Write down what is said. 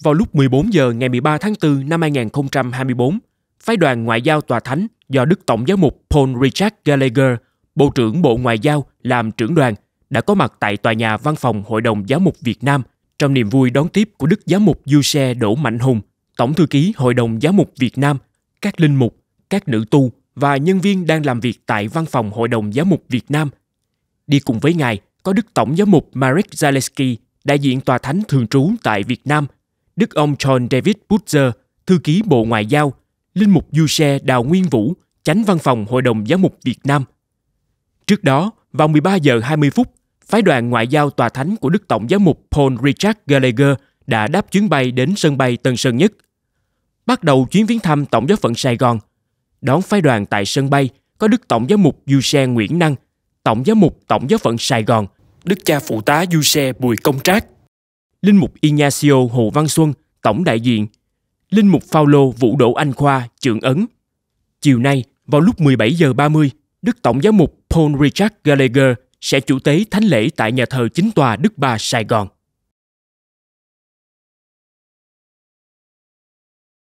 Vào lúc 14 giờ ngày 13 tháng 4 năm 2024, phái đoàn ngoại giao tòa thánh do Đức Tổng giáo mục Paul Richard Gallagher, Bộ trưởng Bộ Ngoại giao làm trưởng đoàn, đã có mặt tại tòa nhà văn phòng Hội đồng Giáo mục Việt Nam trong niềm vui đón tiếp của Đức Giáo mục Du Xe Đỗ Mạnh Hùng, Tổng thư ký Hội đồng Giáo mục Việt Nam, các linh mục, các nữ tu và nhân viên đang làm việc tại văn phòng Hội đồng Giáo mục Việt Nam. Đi cùng với ngài có Đức Tổng giáo mục Marek Zaleski, đại diện tòa thánh thường trú tại Việt Nam – Đức ông John David Butzer, thư ký Bộ Ngoại giao, Linh mục Du Xe Đào Nguyên Vũ, chánh văn phòng Hội đồng giáo mục Việt Nam. Trước đó, vào 13 giờ 20 phút, phái đoàn ngoại giao tòa thánh của Đức Tổng giáo mục Paul Richard Gallagher đã đáp chuyến bay đến sân bay Tân Sơn Nhất. Bắt đầu chuyến viếng thăm Tổng giáo phận Sài Gòn, đón phái đoàn tại sân bay có Đức Tổng giáo mục Du Xe Nguyễn Năng, Tổng giáo mục Tổng giáo phận Sài Gòn, Đức cha phụ tá Du Xe Bùi Công Trác, Linh mục Ignacio Hồ Văn Xuân, tổng đại diện, Linh mục Phaolô Vũ Đỗ Anh Khoa, trưởng ấn. Chiều nay, vào lúc 17 giờ 30, Đức Tổng giám mục Paul Richard Gallagher sẽ chủ tế thánh lễ tại nhà thờ chính tòa Đức Bà Sài Gòn.